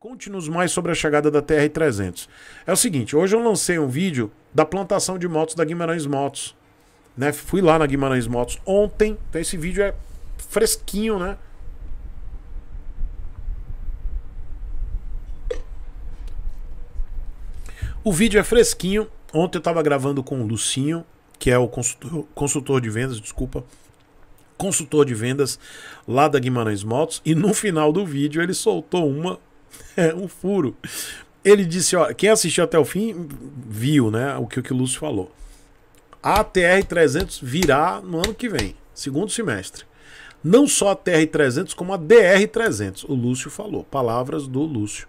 Conte-nos mais sobre a chegada da TR-300. É o seguinte, hoje eu lancei um vídeo da plantação de motos da Guimarães Motos. Né? Fui lá na Guimarães Motos ontem, então esse vídeo é fresquinho, né? O vídeo é fresquinho. Ontem eu estava gravando com o Lucinho, que é o consultor, consultor de vendas, desculpa, consultor de vendas lá da Guimarães Motos, e no final do vídeo ele soltou uma É um furo. Ele disse, ó, quem assistiu até o fim viu, né, o que, o que o Lúcio falou. A TR-300 virá no ano que vem, segundo semestre. Não só a TR-300, como a DR-300, o Lúcio falou. Palavras do Lúcio.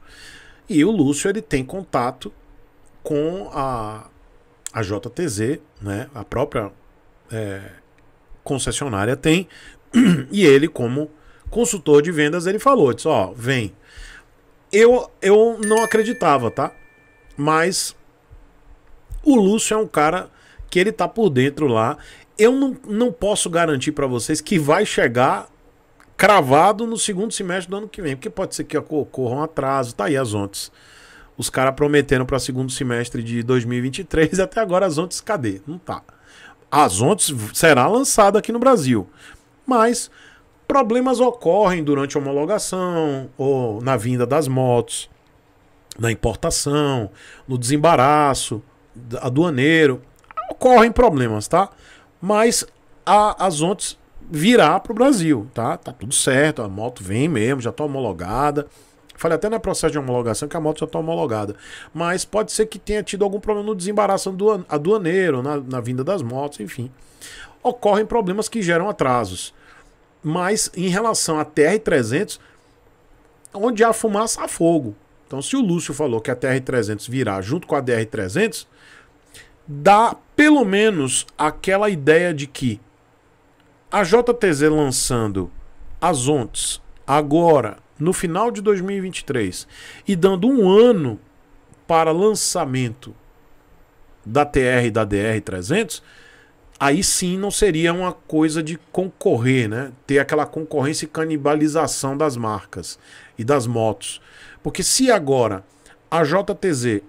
E o Lúcio, ele tem contato com a, a JTZ, né, a própria é, concessionária tem, e ele, como consultor de vendas, ele falou, disse, ó, vem, eu, eu não acreditava, tá? Mas o Lúcio é um cara que ele tá por dentro lá. Eu não, não posso garantir para vocês que vai chegar cravado no segundo semestre do ano que vem, porque pode ser que ocorra um atraso, tá aí as ontes. Os caras prometeram para segundo semestre de 2023, até agora as ontes cadê? Não tá. As ontes será lançada aqui no Brasil. Mas Problemas ocorrem durante a homologação ou na vinda das motos, na importação, no desembaraço, aduaneiro. Ocorrem problemas, tá? Mas a, as ontes virá para o Brasil, tá? Tá tudo certo, a moto vem mesmo, já está homologada. Falei até no processo de homologação que a moto já está homologada. Mas pode ser que tenha tido algum problema no desembaraço aduaneiro, na, na vinda das motos, enfim. Ocorrem problemas que geram atrasos. Mas em relação à TR-300, onde há fumaça, há fogo. Então, se o Lúcio falou que a TR-300 virá junto com a DR-300, dá pelo menos aquela ideia de que a JTZ lançando as ONTs agora, no final de 2023, e dando um ano para lançamento da TR e da DR-300, aí sim não seria uma coisa de concorrer, né? Ter aquela concorrência e canibalização das marcas e das motos. Porque se agora a JTZ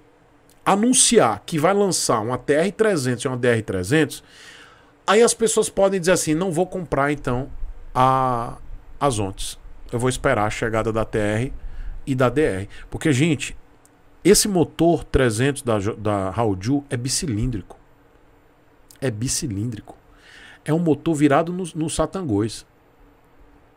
anunciar que vai lançar uma TR300 e uma DR300, aí as pessoas podem dizer assim: não vou comprar então a as ontes. Eu vou esperar a chegada da TR e da DR. Porque, gente, esse motor 300 da, da Haoju é bicilíndrico é bicilíndrico. É um motor virado no, no satangões.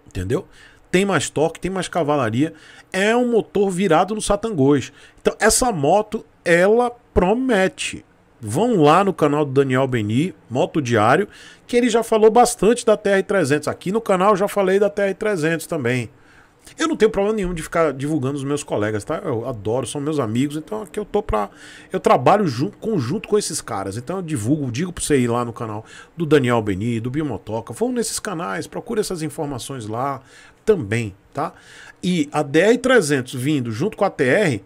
Entendeu? Tem mais torque, tem mais cavalaria. É um motor virado no satangões. Então, essa moto, ela promete. Vão lá no canal do Daniel Beni, Moto Diário, que ele já falou bastante da TR300. Aqui no canal já falei da TR300 também. Eu não tenho problema nenhum de ficar divulgando os meus colegas, tá? Eu adoro, são meus amigos, então aqui eu tô pra. Eu trabalho junto, conjunto com esses caras. Então eu divulgo, digo pra você ir lá no canal do Daniel Beni, do Bimotoca. Vão nesses canais, procure essas informações lá também, tá? E a DR300 vindo junto com a TR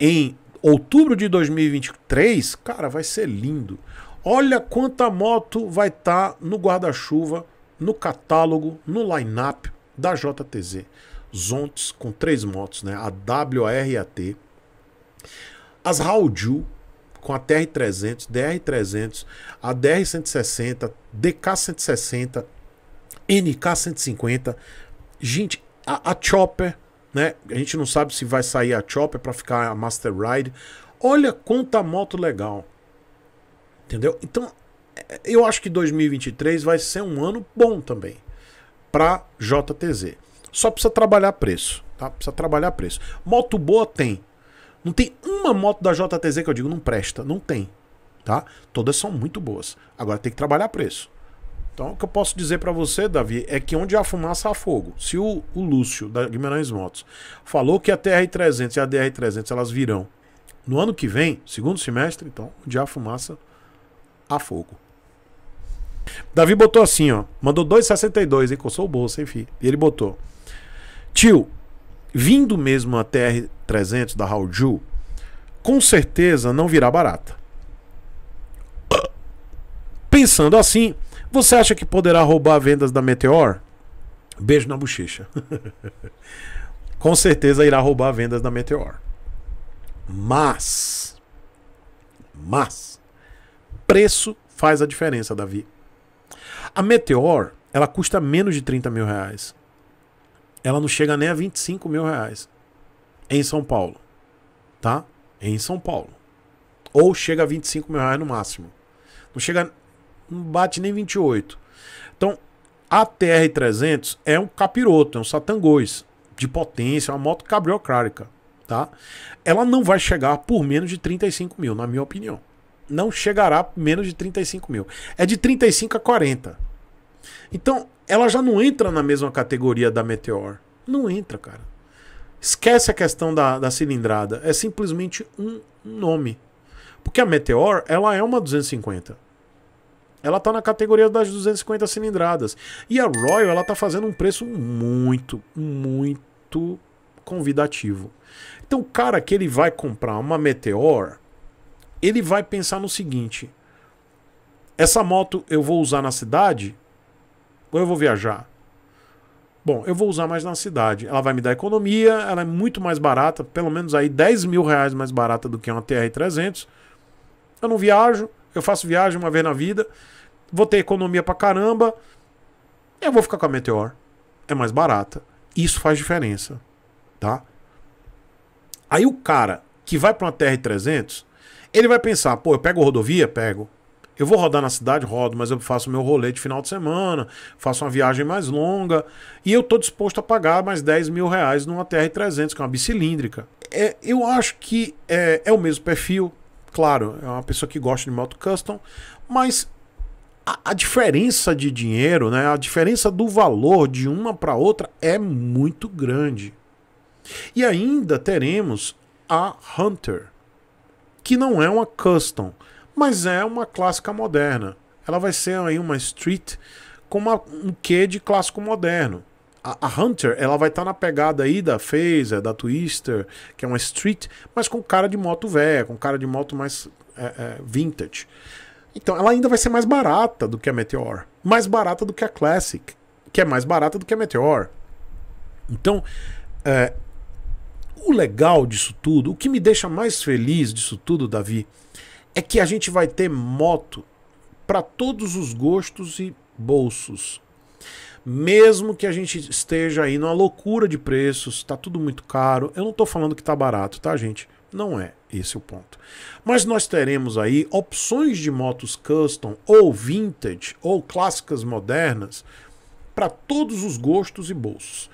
em outubro de 2023, cara, vai ser lindo. Olha quanta moto vai estar tá no guarda-chuva, no catálogo, no line-up da JTZ. Zontes com três motos, né? A WRAT. As Raudju com a TR300, DR300, a DR160, DK160, NK150. Gente, a, a Chopper, né? A gente não sabe se vai sair a Chopper para ficar a Master Ride. Olha quanta moto legal. Entendeu? Então, é, eu acho que 2023 vai ser um ano bom também para JTZ. Só precisa trabalhar preço, tá? Precisa trabalhar preço. Moto boa tem. Não tem uma moto da JTZ que eu digo não presta, não tem, tá? Todas são muito boas. Agora tem que trabalhar preço. Então, o que eu posso dizer para você, Davi, é que onde há fumaça há fogo. Se o, o Lúcio, da Guimarães Motos, falou que a TR-300 e a DR-300 elas virão no ano que vem, segundo semestre, então, onde há fumaça há fogo. Davi botou assim, ó. Mandou 2,62, e Coçou o bolso, hein, filho? E ele botou. Tio, vindo mesmo a TR-300 da Haoju, com certeza não virá barata. Pensando assim, você acha que poderá roubar vendas da Meteor? Beijo na bochecha. com certeza irá roubar vendas da Meteor. Mas, mas, preço faz a diferença, Davi. A Meteor, ela custa menos de 30 mil reais. Ela não chega nem a 25 mil reais. Em São Paulo. Tá? Em São Paulo. Ou chega a 25 mil reais no máximo. Não chega. Não bate nem 28. Então, a TR-300 é um capiroto, é um satangôs. De potência, é uma moto cabriocrática. Tá? Ela não vai chegar por menos de 35 mil, na minha opinião não chegará a menos de 35 mil. É de 35 a 40. Então, ela já não entra na mesma categoria da Meteor. Não entra, cara. Esquece a questão da, da cilindrada. É simplesmente um nome. Porque a Meteor, ela é uma 250. Ela tá na categoria das 250 cilindradas. E a Royal, ela tá fazendo um preço muito, muito convidativo. Então, o cara que ele vai comprar uma Meteor, ele vai pensar no seguinte: essa moto eu vou usar na cidade ou eu vou viajar? Bom, eu vou usar mais na cidade. Ela vai me dar economia, ela é muito mais barata, pelo menos aí 10 mil reais mais barata do que uma TR-300. Eu não viajo, eu faço viagem uma vez na vida, vou ter economia pra caramba, eu vou ficar com a Meteor. É mais barata. Isso faz diferença, tá? Aí o cara que vai para uma TR-300, ele vai pensar, pô, eu pego rodovia? Pego. Eu vou rodar na cidade? Rodo, mas eu faço meu rolê de final de semana, faço uma viagem mais longa e eu tô disposto a pagar mais 10 mil reais numa TR-300, que é uma bicilíndrica. É, eu acho que é, é o mesmo perfil, claro, é uma pessoa que gosta de moto custom, mas a, a diferença de dinheiro, né, a diferença do valor de uma para outra é muito grande. E ainda teremos a Hunter, que não é uma custom, mas é uma clássica moderna. Ela vai ser aí uma street com uma, um quê de clássico moderno. A, a Hunter, ela vai estar tá na pegada aí da Phaser, da Twister, que é uma street, mas com cara de moto velha, com cara de moto mais é, é, vintage. Então, ela ainda vai ser mais barata do que a Meteor, mais barata do que a Classic, que é mais barata do que a Meteor. Então, é, o legal disso tudo, o que me deixa mais feliz disso tudo, Davi, é que a gente vai ter moto para todos os gostos e bolsos. Mesmo que a gente esteja aí numa loucura de preços, está tudo muito caro. Eu não estou falando que está barato, tá, gente? Não é esse o ponto. Mas nós teremos aí opções de motos custom ou vintage ou clássicas modernas para todos os gostos e bolsos.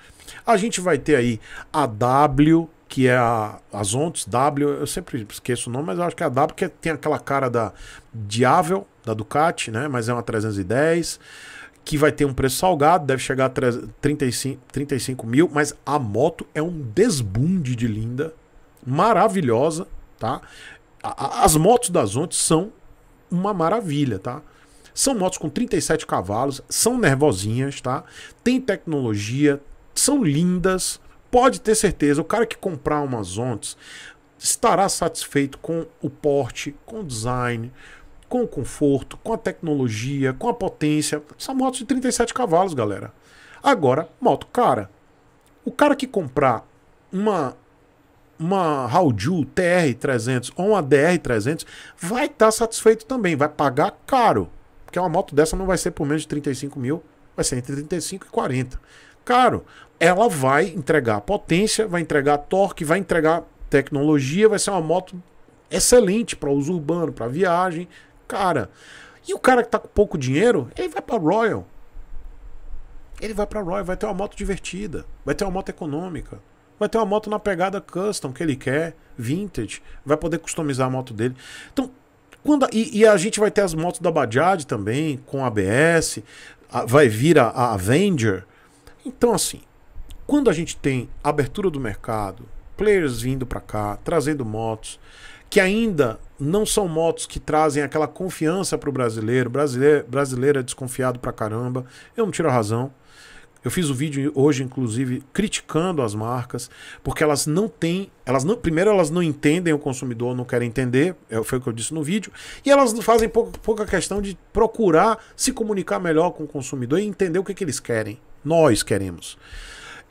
A gente vai ter aí a W que é a Zontes W, eu sempre esqueço o nome, mas eu acho que é a W, que é, tem aquela cara da Diável, da Ducati, né? Mas é uma 310, que vai ter um preço salgado, deve chegar a 35, 35 mil, mas a moto é um desbunde de linda, maravilhosa, tá? As motos da Zontes são uma maravilha, tá? São motos com 37 cavalos, são nervosinhas, tá? Tem tecnologia, são lindas, pode ter certeza, o cara que comprar uma Zontes estará satisfeito com o porte, com o design, com o conforto, com a tecnologia, com a potência. Essa moto de 37 cavalos, galera. Agora, moto cara. O cara que comprar uma uma Hauju TR300 ou uma DR300 vai estar tá satisfeito também, vai pagar caro. Porque uma moto dessa não vai ser por menos de 35 mil, vai ser entre 35 e 40 caro. Ela vai entregar potência, vai entregar torque, vai entregar tecnologia, vai ser uma moto excelente para uso urbano, para viagem. Cara, e o cara que tá com pouco dinheiro, ele vai para Royal. Ele vai para Royal, vai ter uma moto divertida, vai ter uma moto econômica, vai ter uma moto na pegada custom que ele quer, vintage, vai poder customizar a moto dele. Então, quando e, e, a gente vai ter as motos da Bajaj também com ABS, a, vai vir a, a Avenger, então, assim, quando a gente tem abertura do mercado, players vindo para cá, trazendo motos, que ainda não são motos que trazem aquela confiança para o brasileiro. brasileiro. Brasileiro é desconfiado para caramba. Eu não tiro a razão. Eu fiz o um vídeo hoje, inclusive, criticando as marcas, porque elas não têm. Elas não, primeiro, elas não entendem o consumidor, não querem entender, é, foi o que eu disse no vídeo, e elas fazem pouca, pouca questão de procurar se comunicar melhor com o consumidor e entender o que, que eles querem. Nós queremos.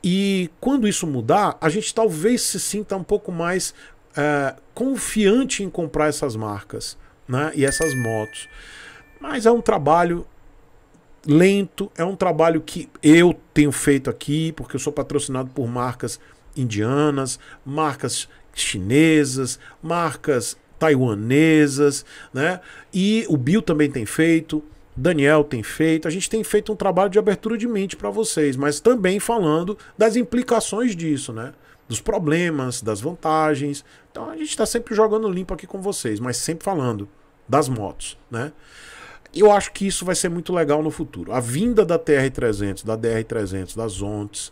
E quando isso mudar, a gente talvez se sinta um pouco mais é, confiante em comprar essas marcas né? e essas motos. Mas é um trabalho lento, é um trabalho que eu tenho feito aqui, porque eu sou patrocinado por marcas indianas, marcas chinesas, marcas taiwanesas, né? E o Bill também tem feito. Daniel tem feito, a gente tem feito um trabalho de abertura de mente para vocês, mas também falando das implicações disso, né? Dos problemas, das vantagens. Então a gente está sempre jogando limpo aqui com vocês, mas sempre falando das motos, né? Eu acho que isso vai ser muito legal no futuro. A vinda da TR300, da DR300, das ONTs,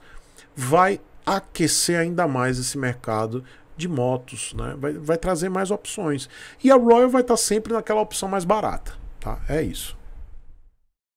vai aquecer ainda mais esse mercado de motos, né? Vai, vai trazer mais opções. E a Royal vai estar tá sempre naquela opção mais barata, tá? É isso.